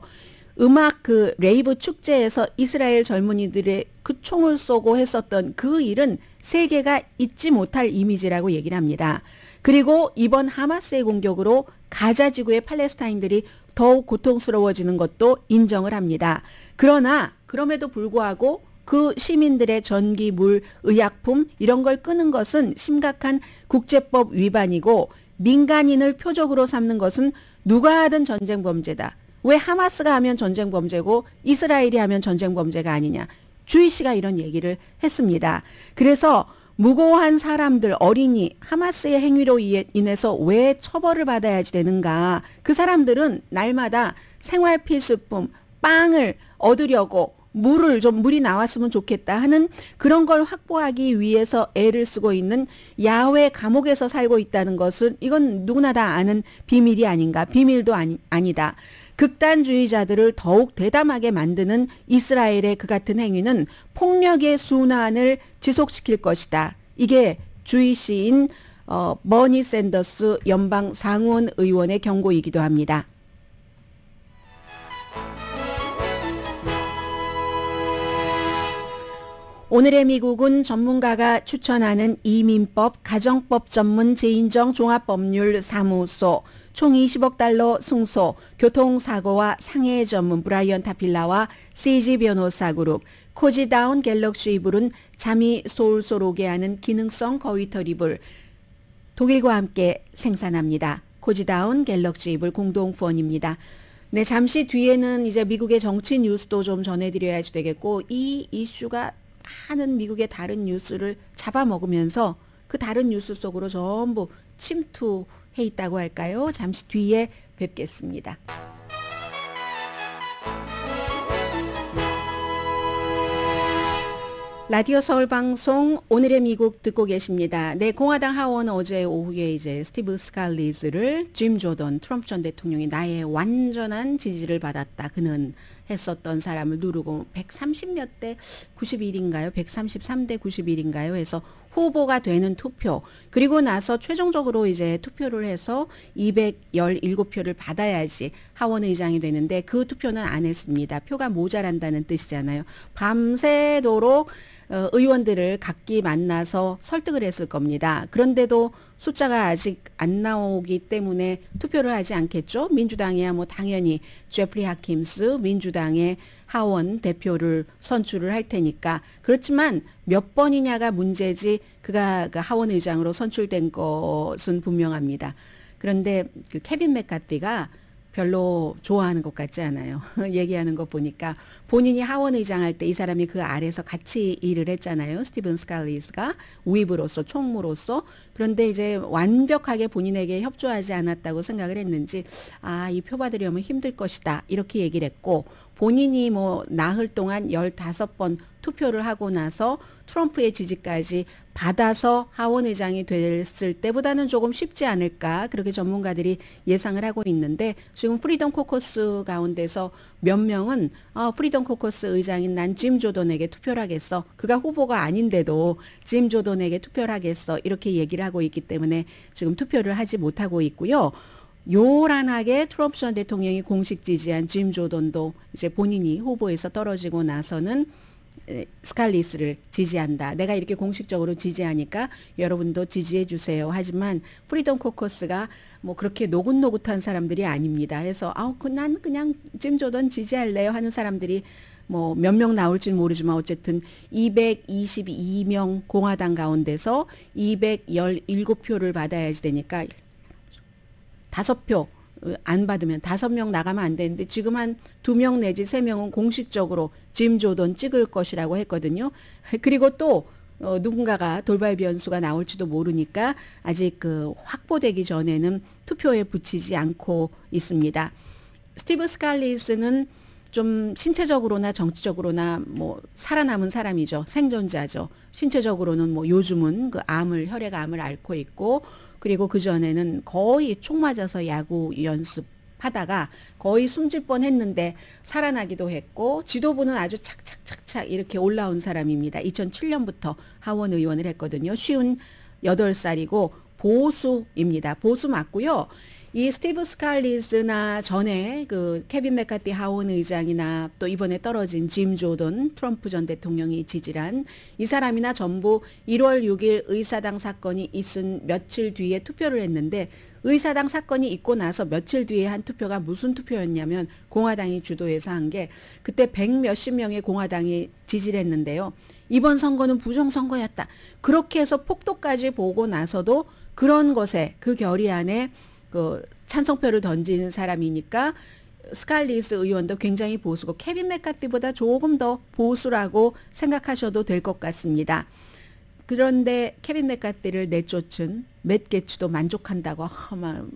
Speaker 1: 음악 그 레이브 축제에서 이스라엘 젊은이들의 그 총을 쏘고 했었던 그 일은 세계가 잊지 못할 이미지라고 얘기를 합니다. 그리고 이번 하마스의 공격으로 가자 지구의 팔레스타인들이 더욱 고통스러워지는 것도 인정을 합니다. 그러나 그럼에도 불구하고 그 시민들의 전기, 물, 의약품 이런 걸 끄는 것은 심각한 국제법 위반이고 민간인을 표적으로 삼는 것은 누가 하든 전쟁 범죄다. 왜 하마스가 하면 전쟁 범죄고 이스라엘이 하면 전쟁 범죄가 아니냐. 주희 씨가 이런 얘기를 했습니다. 그래서 무고한 사람들, 어린이, 하마스의 행위로 인해서 왜 처벌을 받아야 되는가. 그 사람들은 날마다 생활 필수품, 빵을 얻으려고 물을 좀 물이 나왔으면 좋겠다 하는 그런 걸 확보하기 위해서 애를 쓰고 있는 야외 감옥에서 살고 있다는 것은 이건 누구나 다 아는 비밀이 아닌가 비밀도 아니, 아니다 극단주의자들을 더욱 대담하게 만드는 이스라엘의 그 같은 행위는 폭력의 순환을 지속시킬 것이다. 이게 주의 시인 어, 머니 샌더스 연방 상원 의원의 경고이기도 합니다. 오늘의 미국은 전문가가 추천하는 이민법 가정법 전문 재인정 종합법률 사무소 총 20억 달러 승소, 교통사고와 상해 전문 브라이언 타필라와 CG 변호사 그룹, 코지다운 갤럭시 이불은 잠이 솔솔 오게 하는 기능성 거위털 이불, 독일과 함께 생산합니다. 코지다운 갤럭시 이불 공동 후원입니다. 네, 잠시 뒤에는 이제 미국의 정치 뉴스도 좀 전해드려야지 되겠고, 이 이슈가 많은 미국의 다른 뉴스를 잡아먹으면서 그 다른 뉴스 속으로 전부 침투 해 있다고 할까요? 잠시 뒤에 뵙겠습니다. 라디오 서울 방송 오늘의 미국 듣고 계십니다. 네, 공화당 하원 어제 오후에 이제 스티브 스칼리즈를 짐 조던 트럼프 전 대통령이 나의 완전한 지지를 받았다. 그는 했었던 사람을 누르고 130몇 대 91인가요? 133대 91인가요? 해서 후보가 되는 투표 그리고 나서 최종적으로 이제 투표를 해서 217표를 받아야지 하원의장이 되는데 그 투표는 안 했습니다. 표가 모자란다는 뜻이잖아요. 밤새도록 어, 의원들을 각기 만나서 설득을 했을 겁니다. 그런데도 숫자가 아직 안 나오기 때문에 투표를 하지 않겠죠. 민주당이야 뭐 당연히 제프리 하킴스 민주당의 하원 대표를 선출을 할 테니까 그렇지만 몇 번이냐가 문제지 그가 그 하원 의장으로 선출된 것은 분명합니다. 그런데 그 케빈 맥카티가 별로 좋아하는 것 같지 않아요. *laughs* 얘기하는 것 보니까 본인이 하원 의장할 때 이 사람이 그 아래서 같이 일을 했잖아요. 스티븐 스칼리스가 우입으로서 총무로서 그런데 이제 완벽하게 본인에게 협조하지 않았다고 생각을 했는지 아이 표받으려면 힘들 것이다 이렇게 얘기를 했고 본인이 뭐 나흘 동안 열다섯 번 투표를 하고 나서 트럼프의 지지까지 받아서 하원 의장이 됐을 때보다는 조금 쉽지 않을까 그렇게 전문가들이 예상을 하고 있는데 지금 프리덤 코커스 가운데서 몇 명은 어, 프리덤 코커스 의장인 난 짐 조던에게 투표를 하겠어 그가 후보가 아닌데도 짐 조던에게 투표를 하겠어 이렇게 얘기를 하고 있기 때문에 지금 투표를 하지 못하고 있고요. 요란하게 트럼프 전 대통령이 공식 지지한 짐 조던도 이제 본인이 후보에서 떨어지고 나서는 스칼리스를 지지한다. 내가 이렇게 공식적으로 지지하니까 여러분도 지지해 주세요. 하지만 프리덤 코커스가 뭐 그렇게 노긋노긋한 사람들이 아닙니다. 해서 아우 그난 그냥 짐 조던 지지할래요 하는 사람들이 뭐 몇 명 나올지는 모르지만 어쨌든 222명 공화당 가운데서 217표를 받아야지 되니까 다섯 표안 어, 받으면 다섯 명 나가면 안 되는데 지금 한 두 명 내지 세 명은 공식적으로 짐 조던 찍을 것이라고 했거든요. 그리고 또 어, 누군가가 돌발 변수가 나올지도 모르니까 아직 그 확보되기 전에는 투표에 붙이지 않고 있습니다. 스티브 스칼리스는 좀 신체적으로나 정치적으로나 뭐 살아남은 사람이죠. 생존자죠. 신체적으로는 뭐 요즘은 그 암을 혈액암을 앓고 있고 그리고 그 전에는 거의 총 맞아서 야구 연습 하다가 거의 숨질 뻔 했는데 살아나기도 했고 지도부는 아주 착착착착 이렇게 올라온 사람입니다. 2007년부터 하원 의원을 했거든요. 쉬운 8살이고 보수입니다. 보수 맞고요. 이 스티브 스칼리스나 전에 그 케빈 메카티 하원 의장이나 또 이번에 떨어진 짐 조던 트럼프 전 대통령이 지지란이 사람이나 전부 1월 6일 의사당 사건이 있은 며칠 뒤에 투표를 했는데 의사당 사건이 있고 나서 며칠 뒤에 한 투표가 무슨 투표였냐면 공화당이 주도해서 한 게 그때 백 몇십 명의 공화당이 지지를 했는데요. 이번 선거는 부정선거였다. 그렇게 해서 폭도까지 보고 나서도 그런 것에 그 결의안에 그 찬성표를 던진 사람이니까 스칼리스 의원도 굉장히 보수고 케빈 맥카티보다 조금 더 보수라고 생각하셔도 될 것 같습니다. 그런데 케빈 맥카티를 내쫓은 맷 게츠도 만족한다고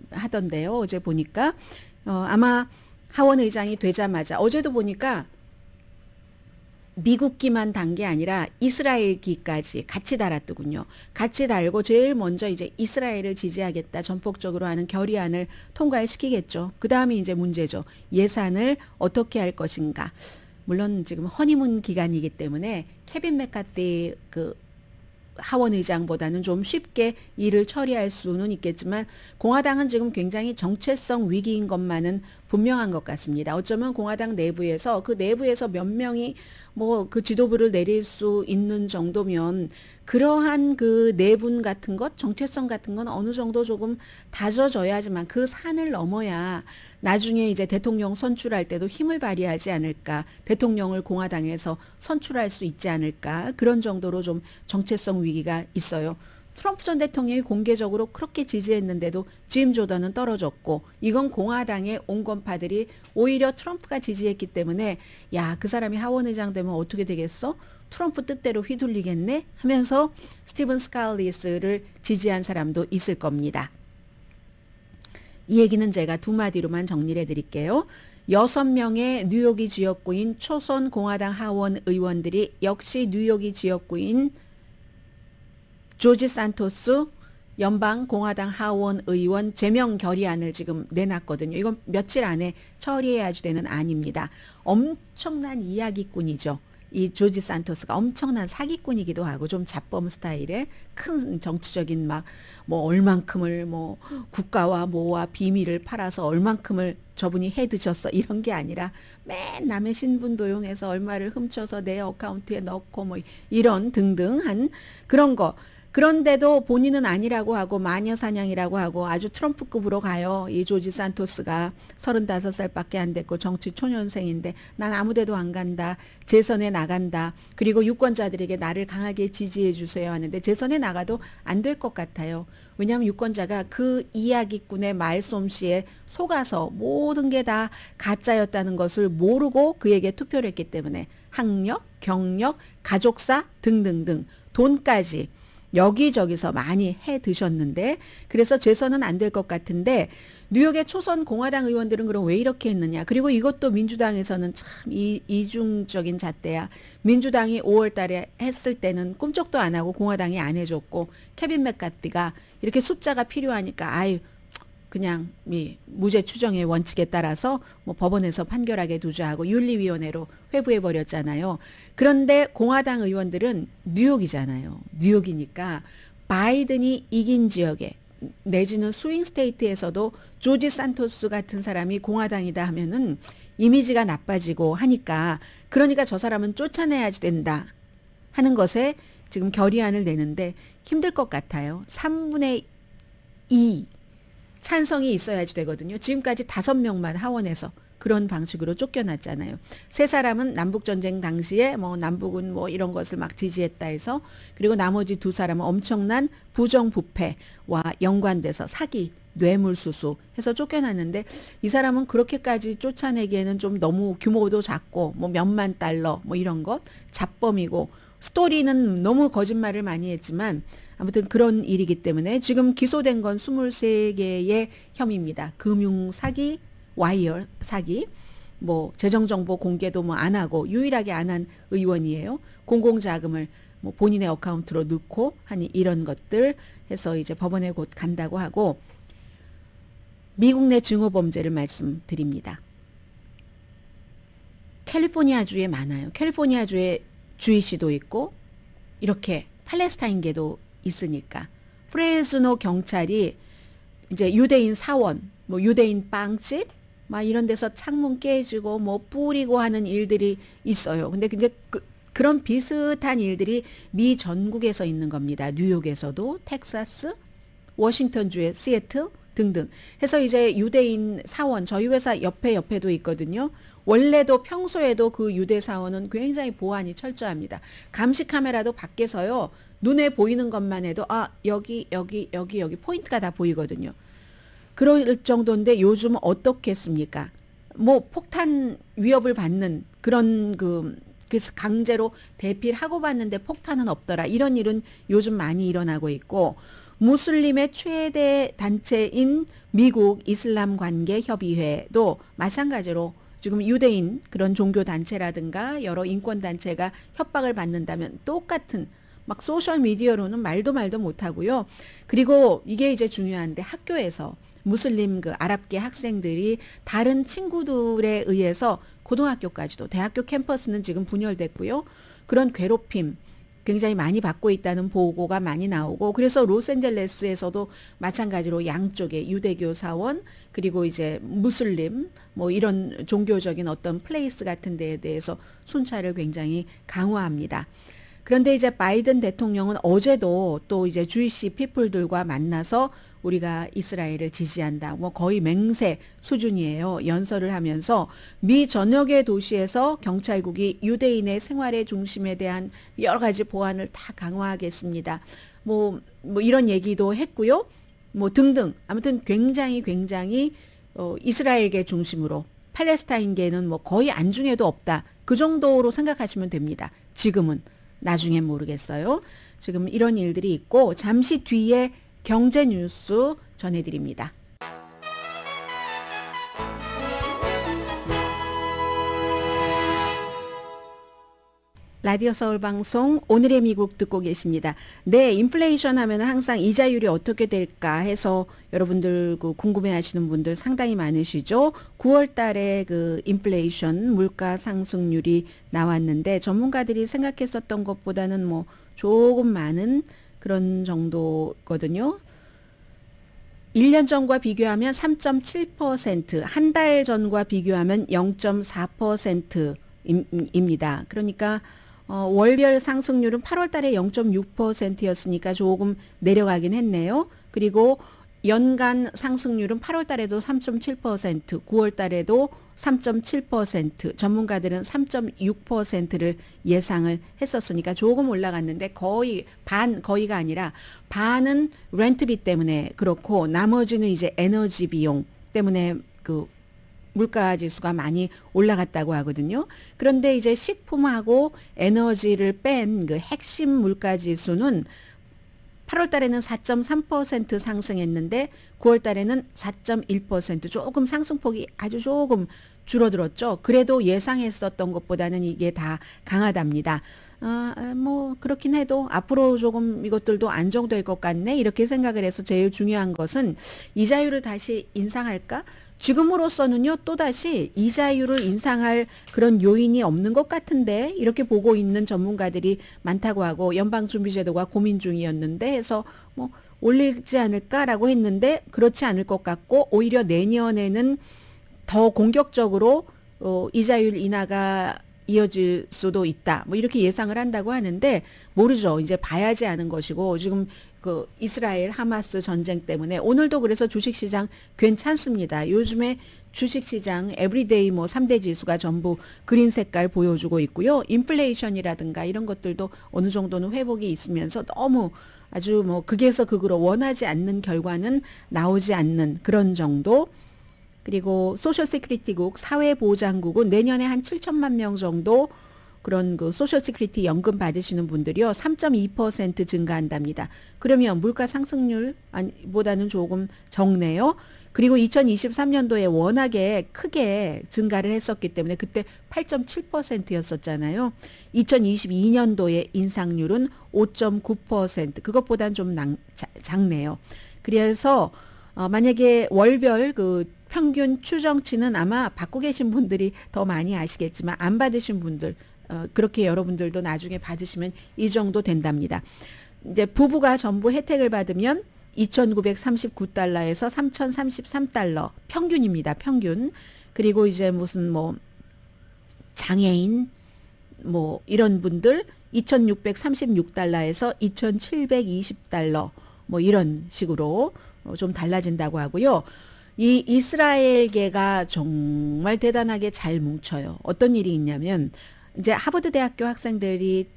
Speaker 1: 하던데요. 어제 보니까 어, 아마 하원 의장이 되자마자 어제도 보니까 미국기만 단 게 아니라 이스라엘기까지 같이 달았더군요. 같이 달고 제일 먼저 이제 이스라엘을 지지하겠다 전폭적으로 하는 결의안을 통과를 시키겠죠. 그 다음이 이제 문제죠. 예산을 어떻게 할 것인가. 물론 지금 허니문 기간이기 때문에 케빈 맥카티 그 하원 의장보다는 좀 쉽게 일을 처리할 수는 있겠지만 공화당은 지금 굉장히 정체성 위기인 것만은 분명한 것 같습니다. 어쩌면 공화당 내부에서 그 내부에서 몇 명이 뭐 그 지도부를 내릴 수 있는 정도면 그러한 그 내분 같은 것, 정체성 같은 건 어느 정도 조금 다져져야 하지만 그 산을 넘어야 나중에 이제 대통령 선출할 때도 힘을 발휘하지 않을까, 대통령을 공화당에서 선출할 수 있지 않을까, 그런 정도로 좀 정체성 위기가 있어요. 트럼프 전 대통령이 공개적으로 그렇게 지지했는데도 짐 조던은 떨어졌고 이건 공화당의 온건파들이 오히려 트럼프가 지지했기 때문에 야 그 사람이 하원의장 되면 어떻게 되겠어? 트럼프 뜻대로 휘둘리겠네 하면서 스티븐 스칼리스를 지지한 사람도 있을 겁니다. 이 얘기는 제가 두 마디로만 정리해 드릴게요. 여섯 명의 뉴욕이 지역구인 초선 공화당 하원 의원들이 역시 뉴욕이 지역구인 조지 산토스 연방 공화당 하원 의원 제명 결의안을 지금 내놨거든요. 이건 며칠 안에 처리해야지 되는 안입니다. 엄청난 이야기꾼이죠. 이 조지 산토스가 엄청난 사기꾼이기도 하고 좀 잡범 스타일의 큰 정치적인 막 뭐 얼만큼을 뭐 국가와 뭐와 비밀을 팔아서 얼만큼을 저분이 해 드셨어 이런 게 아니라 맨 남의 신분 도용해서 얼마를 훔쳐서 내 어카운트에 넣고 뭐 이런 등등한 그런 거 그런데도 본인은 아니라고 하고 마녀 사냥이라고 하고 아주 트럼프급으로 가요. 이 조지 산토스가 35살밖에 안 됐고 정치 초년생인데 난 아무데도 안 간다. 재선에 나간다. 그리고 유권자들에게 나를 강하게 지지해 주세요 하는데 재선에 나가도 안 될 것 같아요. 왜냐하면 유권자가 그 이야기꾼의 말솜씨에 속아서 모든 게 다 가짜였다는 것을 모르고 그에게 투표를 했기 때문에 학력, 경력, 가족사 등등등 돈까지 여기저기서 많이 해 드셨는데 그래서 재선은 안 될 것 같은데 뉴욕의 초선 공화당 의원들은 그럼 왜 이렇게 했느냐. 그리고 이것도 민주당에서는 참 이, 이중적인 잣대야. 민주당이 5월 달에 했을 때는 꿈쩍도 안 하고 공화당이 안 해줬고 케빈 맥카티가 이렇게 숫자가 필요하니까 아유 그냥 이 무죄 추정의 원칙에 따라서 뭐 법원에서 판결하게 두자하고 윤리위원회로 회부해 버렸잖아요. 그런데 공화당 의원들은 뉴욕이잖아요. 뉴욕이니까 바이든이 이긴 지역에 내지는 스윙 스테이트에서도 조지 산토스 같은 사람이 공화당이다 하면은 이미지가 나빠지고 하니까 그러니까 저 사람은 쫓아내야지 된다 하는 것에 지금 결의안을 내는데 힘들 것 같아요. 3분의 2 찬성이 있어야지 되거든요. 지금까지 다섯 명만 하원에서 그런 방식으로 쫓겨났잖아요. 세 사람은 남북 전쟁 당시에 뭐 남북은 뭐 이런 것을 막 지지했다 해서 그리고 나머지 두 사람은 엄청난 부정부패와 연관돼서 사기, 뇌물수수 해서 쫓겨났는데 이 사람은 그렇게까지 쫓아내기에는 좀 너무 규모도 작고 뭐 몇만 달러 뭐 이런 것 잡범이고 스토리는 너무 거짓말을 많이 했지만 아무튼 그런 일이기 때문에 지금 기소된 건 23개의 혐의입니다. 금융 사기, 와이어 사기, 뭐 재정 정보 공개도 뭐 안 하고 유일하게 안 한 의원이에요. 공공 자금을 뭐 본인의 어카운트로 넣고 하니 이런 것들 해서 이제 법원에 곧 간다고 하고 미국 내 증오 범죄를 말씀드립니다. 캘리포니아주에 많아요. 캘리포니아주에 주이시도 있고 이렇게 팔레스타인계도 있으니까. 프레스노 경찰이 이제 유대인 사원, 뭐 유대인 빵집, 막 이런 데서 창문 깨지고 뭐 뿌리고 하는 일들이 있어요. 근데 이제 그, 그런 비슷한 일들이 미 전국에서 있는 겁니다. 뉴욕에서도 텍사스, 워싱턴주의 시애틀 등등 해서 이제 유대인 사원 저희 회사 옆에 옆에도 있거든요. 원래도 평소에도 그 유대 사원은 굉장히 보안이 철저합니다. 감시 카메라도 밖에서요. 눈에 보이는 것만 해도 아 여기 여기 여기 여기 포인트가 다 보이거든요. 그럴 정도인데 요즘 어떻겠습니까? 뭐 폭탄 위협을 받는 그런 그 그래서 강제로 대필하고 봤는데 폭탄은 없더라. 이런 일은 요즘 많이 일어나고 있고 무슬림의 최대 단체인 미국 이슬람 관계 협의회도 마찬가지로 지금 유대인 그런 종교 단체라든가 여러 인권 단체가 협박을 받는다면 똑같은 막 소셜 미디어로는 말도 말도 못 하고요. 그리고 이게 이제 중요한데 학교에서 무슬림 그 아랍계 학생들이 다른 친구들에 의해서 고등학교까지도 대학교 캠퍼스는 지금 분열됐고요. 그런 괴롭힘 굉장히 많이 받고 있다는 보고가 많이 나오고 그래서 로스앤젤레스에서도 마찬가지로 양쪽에 유대교 사원 그리고 이제 무슬림 뭐 이런 종교적인 어떤 플레이스 같은 데에 대해서 순찰을 굉장히 강화합니다. 그런데 이제 바이든 대통령은 어제도 또 이제 주이시 피플들과 만나서 우리가 이스라엘을 지지한다. 뭐 거의 맹세 수준이에요. 연설을 하면서 미 전역의 도시에서 경찰국이 유대인의 생활의 중심에 대한 여러 가지 보안을 다 강화하겠습니다. 뭐, 뭐 이런 얘기도 했고요. 뭐 등등. 아무튼 굉장히 굉장히 어, 이스라엘계 중심으로 팔레스타인계는 뭐 거의 안중에도 없다. 그 정도로 생각하시면 됩니다. 지금은. 나중에 모르겠어요. 지금 이런 일들이 있고 잠시 뒤에 경제 뉴스 전해드립니다. 라디오 서울 방송 오늘의 미국 듣고 계십니다. 네, 인플레이션 하면 항상 이자율이 어떻게 될까 해서 여러분들 그 궁금해 하시는 분들 상당히 많으시죠. 9월 달에 그 인플레이션 물가 상승률이 나왔는데 전문가들이 생각했었던 것보다는 뭐 조금 많은 그런 정도거든요. 1년 전과 비교하면 3.7%, 한 달 전과 비교하면 0.4%입니다. 그러니까 어, 월별 상승률은 8월 달에 0.6%였으니까 조금 내려가긴 했네요. 그리고 연간 상승률은 8월 달에도 3.7%, 9월 달에도 3.7%, 전문가들은 3.6%를 예상을 했었으니까 조금 올라갔는데 거의 반, 거의가 아니라 반은 렌트비 때문에 그렇고 나머지는 이제 에너지 비용 때문에 그 물가 지수가 많이 올라갔다고 하거든요. 그런데 이제 식품하고 에너지를 뺀 그 핵심 물가 지수는 8월 달에는 4.3% 상승했는데 9월 달에는 4.1% 조금 상승폭이 아주 조금 줄어들었죠. 그래도 예상했었던 것보다는 이게 다 강하답니다. 아, 아, 뭐 그렇긴 해도 앞으로 조금 이것들도 안정될 것 같네 이렇게 생각을 해서 제일 중요한 것은 이자율을 다시 인상할까? 지금으로서는요 또다시 이자율을 인상할 그런 요인이 없는 것 같은데 이렇게 보고 있는 전문가들이 많다고 하고 연방준비제도가 고민 중이었는데 해서 뭐 올리지 않을까라고 했는데 그렇지 않을 것 같고 오히려 내년에는 더 공격적으로 어, 이자율 인하가 이어질 수도 있다. 뭐 이렇게 예상을 한다고 하는데 모르죠. 이제 봐야지 아는 것이고 지금 그 이스라엘 하마스 전쟁 때문에 오늘도 그래서 주식 시장 괜찮습니다. 요즘에 주식 시장 에브리데이 뭐3대 지수가 전부 그린 색깔 보여주고 있고요. 인플레이션이라든가 이런 것들도 어느 정도는 회복이 있으면서 너무 아주 뭐 극에서 극으로 원하지 않는 결과는 나오지 않는 그런 정도. 그리고 소셜 세큐리티국 사회보장국은 내년에 한 7천만 명 정도 그런 그 소셜 시크리티 연금 받으시는 분들이요. 3.2% 증가한답니다. 그러면 물가 상승률 보다는 조금 적네요. 그리고 2023년도에 워낙에 크게 증가를 했었기 때문에 그때 8.7%였었잖아요. 2022년도의 인상률은 5.9%. 그것보단 좀 낭, 작네요. 그래서 어, 만약에 월별 그 평균 추정치는 아마 받고 계신 분들이 더 많이 아시겠지만 안 받으신 분들 어, 그렇게 여러분들도 나중에 받으시면 이 정도 된답니다. 이제 부부가 전부 혜택을 받으면 2,939달러에서 3,033달러 평균입니다. 평균. 그리고 이제 무슨 뭐 장애인 뭐 이런 분들 2,636달러에서 2,720달러 뭐 이런 식으로 어, 좀 달라진다고 하고요. 이 이스라엘계가 정말 대단하게 잘 뭉쳐요. 어떤 일이 있냐면 이제 하버드 대학교 학생들이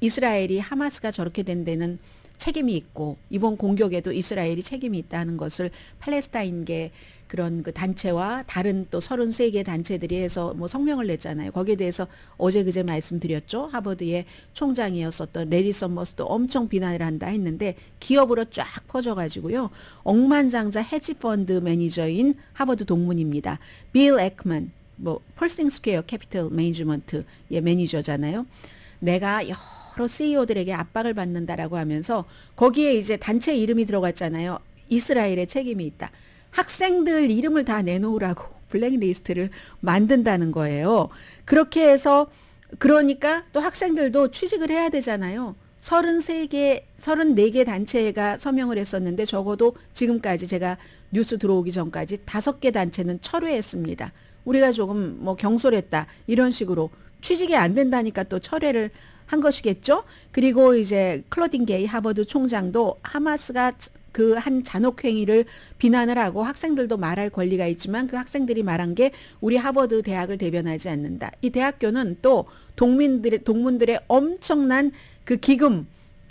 Speaker 1: 이스라엘이 하마스가 저렇게 된 데는 책임이 있고 이번 공격에도 이스라엘이 책임이 있다는 것을 팔레스타인계 그런 그 단체와 다른 또 33개 단체들이 해서 뭐 성명을 냈잖아요. 거기에 대해서 어제 그제 말씀드렸죠. 하버드의 총장이었었던 레리 썸머스도 엄청 비난을 한다 했는데 기업으로 쫙 퍼져가지고요. 억만장자 헤지펀드 매니저인 하버드 동문입니다. 빌 액먼 뭐 펄싱 스퀘어 캐피털 매니지먼트의 매니저잖아요. 내가 여러 CEO들에게 압박을 받는다라고 하면서 거기에 이제 단체 이름이 들어갔잖아요. 이스라엘의 책임이 있다. 학생들 이름을 다 내놓으라고 *laughs* 블랙리스트를 만든다는 거예요. 그렇게 해서 그러니까 또 학생들도 취직을 해야 되잖아요. 33개, 34개 단체가 서명을 했었는데 적어도 지금까지 제가 뉴스 들어오기 전까지 5개 단체는 철회했습니다. 우리가 조금 뭐 경솔했다 이런 식으로 취직이 안 된다니까 또 철회를 한 것이겠죠. 그리고 이제 클로딘 게이 하버드 총장도 하마스가 그 한 잔혹 행위를 비난을 하고 학생들도 말할 권리가 있지만 그 학생들이 말한 게 우리 하버드 대학을 대변하지 않는다. 이 대학교는 또 동민들의 동문들의 엄청난 그 기금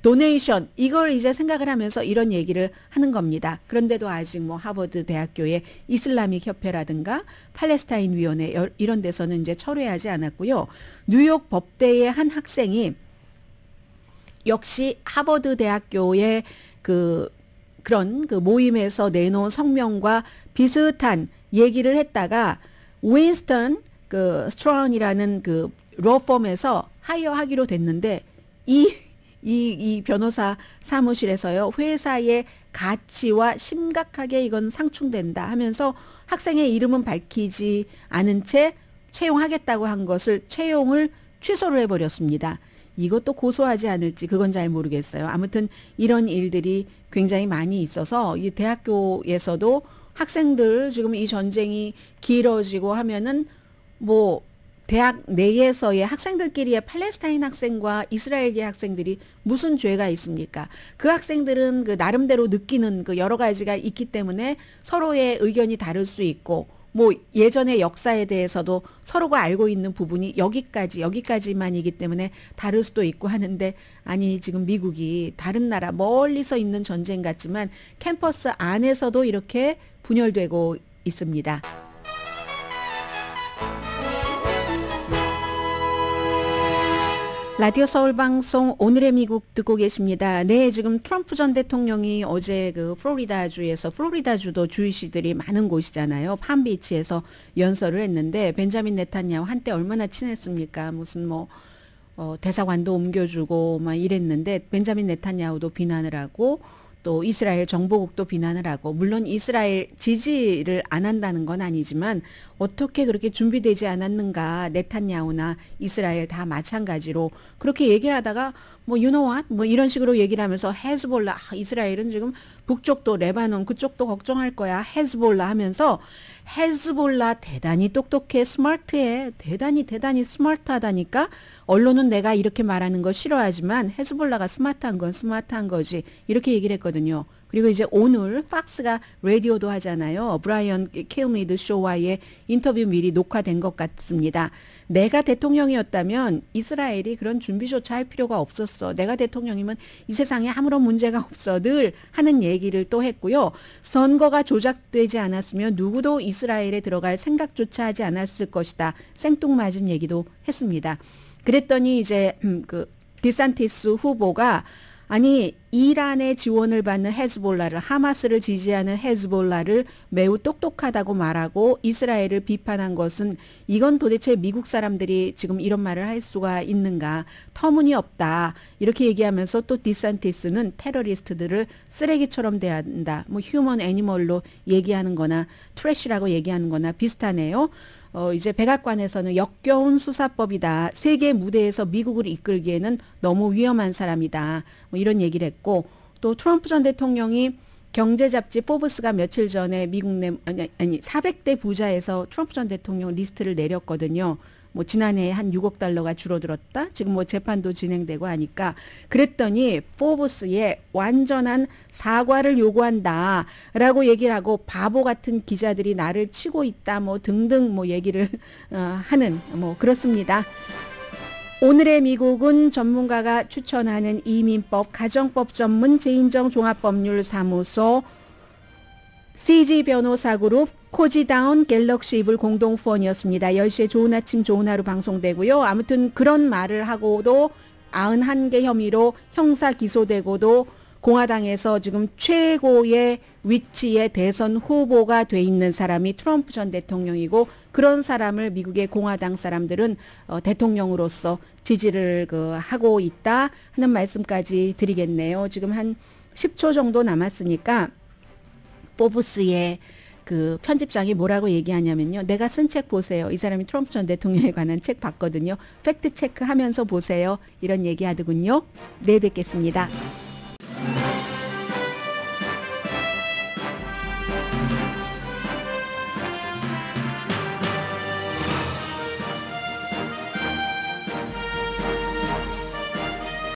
Speaker 1: 도네이션 이걸 이제 생각을 하면서 이런 얘기를 하는 겁니다. 그런데도 아직 뭐 하버드 대학교의 이슬람이 협회라든가 팔레스타인 위원회 이런 데서는 이제 철회하지 않았고요. 뉴욕 법대의 한 학생이 역시 하버드 대학교의 그 그런 그 모임에서 내놓은 성명과 비슷한 얘기를 했다가 윈스턴 그 스트론이라는 그 로펌에서 하이어하기로 됐는데 이 이, 이 변호사 사무실에서요, 회사의 가치와 심각하게 이건 상충된다 하면서 학생의 이름은 밝히지 않은 채 채용하겠다고 한 것을 채용을 취소를 해버렸습니다. 이것도 고소하지 않을지 그건 잘 모르겠어요. 아무튼 이런 일들이 굉장히 많이 있어서 이 대학교에서도 학생들 지금 이 전쟁이 길어지고 하면은 뭐 대학 내에서의 학생들끼리의 팔레스타인 학생과 이스라엘계 학생들이 무슨 죄가 있습니까? 그 학생들은 그 나름대로 느끼는 그 여러 가지가 있기 때문에 서로의 의견이 다를 수 있고 뭐 예전의 역사에 대해서도 서로가 알고 있는 부분이 여기까지 여기까지만이기 때문에 다를 수도 있고 하는데 아니 지금 미국이 다른 나라 멀리서 있는 전쟁 같지만 캠퍼스 안에서도 이렇게 분열되고 있습니다. 라디오 서울 방송 오늘의 미국 듣고 계십니다. 네, 지금 트럼프 전 대통령이 어제 그 플로리다 주에서 플로리다 주도 주의시들이 많은 곳이잖아요. 팜비치에서 연설을 했는데 벤자민 네타냐후 한때 얼마나 친했습니까? 무슨 뭐 어, 대사관도 옮겨주고 막 이랬는데 벤자민 네타냐후도 비난을 하고 또 이스라엘 정보국도 비난을 하고 물론 이스라엘 지지를 안 한다는 건 아니지만 어떻게 그렇게 준비되지 않았는가 네탄야후나 이스라엘 다 마찬가지로 그렇게 얘기를 하다가 뭐 유노왓 you know 뭐 이런 식으로 얘기를 하면서 헤즈볼라 아, 이스라엘은 지금 북쪽도 레바논 그쪽도 걱정할 거야 헤즈볼라 하면서 헤즈볼라 대단히 똑똑해 스마트해 대단히 대단히 스마트하다니까 언론은 내가 이렇게 말하는 거 싫어하지만 헤즈볼라가 스마트한 건 스마트한 거지 이렇게 얘기를 했거든요. 그리고 이제 오늘 팍스가 라디오도 하잖아요. 브라이언 킬미드 쇼와의 인터뷰 미리 녹화된 것 같습니다. 내가 대통령이었다면 이스라엘이 그런 준비조차 할 필요가 없었어. 내가 대통령이면 이 세상에 아무런 문제가 없어. 늘 하는 얘기를 또 했고요. 선거가 조작되지 않았으면 누구도 이스라엘에 들어갈 생각조차 하지 않았을 것이다. 생뚱맞은 얘기도 했습니다. 그랬더니 이제 음, 그 디산티스 후보가 아니 이란의 지원을 받는 헤즈볼라를 하마스를 지지하는 헤즈볼라를 매우 똑똑하다고 말하고 이스라엘을 비판한 것은 이건 도대체 미국 사람들이 지금 이런 말을 할 수가 있는가 터무니없다 이렇게 얘기하면서 또 디산티스는 테러리스트들을 쓰레기처럼 대한다 뭐 휴먼 애니멀로 얘기하는 거나 트래쉬라고 얘기하는 거나 비슷하네요. 어, 이제 백악관에서는 역겨운 수사법이다. 세계 무대에서 미국을 이끌기에는 너무 위험한 사람이다. 뭐 이런 얘기를 했고 또 트럼프 전 대통령이 경제 잡지 포브스가 며칠 전에 미국 내 아니, 아니 400대 부자에서 트럼프 전 대통령 리스트를 내렸거든요. 뭐 지난해에 한 6억 달러가 줄어들었다. 지금 뭐 재판도 진행되고 하니까 그랬더니 포브스에 완전한 사과를 요구한다라고 얘기를 하고 바보 같은 기자들이 나를 치고 있다 뭐 등등 뭐 얘기를 어, 하는 뭐 그렇습니다. 오늘의 미국은 전문가가 추천하는 이민법 가정법 전문 재인정 종합법률 사무소 CG 변호사 그룹 코지다운 갤럭시 이블 공동 후원이었습니다. 10시에 좋은 아침 좋은 하루 방송되고요. 아무튼 그런 말을 하고도 91개 혐의로 형사 기소되고도 공화당에서 지금 최고의 위치의 대선 후보가 돼 있는 사람이 트럼프 전 대통령이고 그런 사람을 미국의 공화당 사람들은 어, 대통령으로서 지지를 그 하고 있다 하는 말씀까지 드리겠네요. 지금 한 10초 정도 남았으니까 포브스의 그 편집장이 뭐라고 얘기하냐면요. 내가 쓴 책 보세요. 이 사람이 트럼프 전 대통령에 관한 책 봤거든요. 팩트 체크 하면서 보세요. 이런 얘기 하더군요. 내일 네, 뵙겠습니다.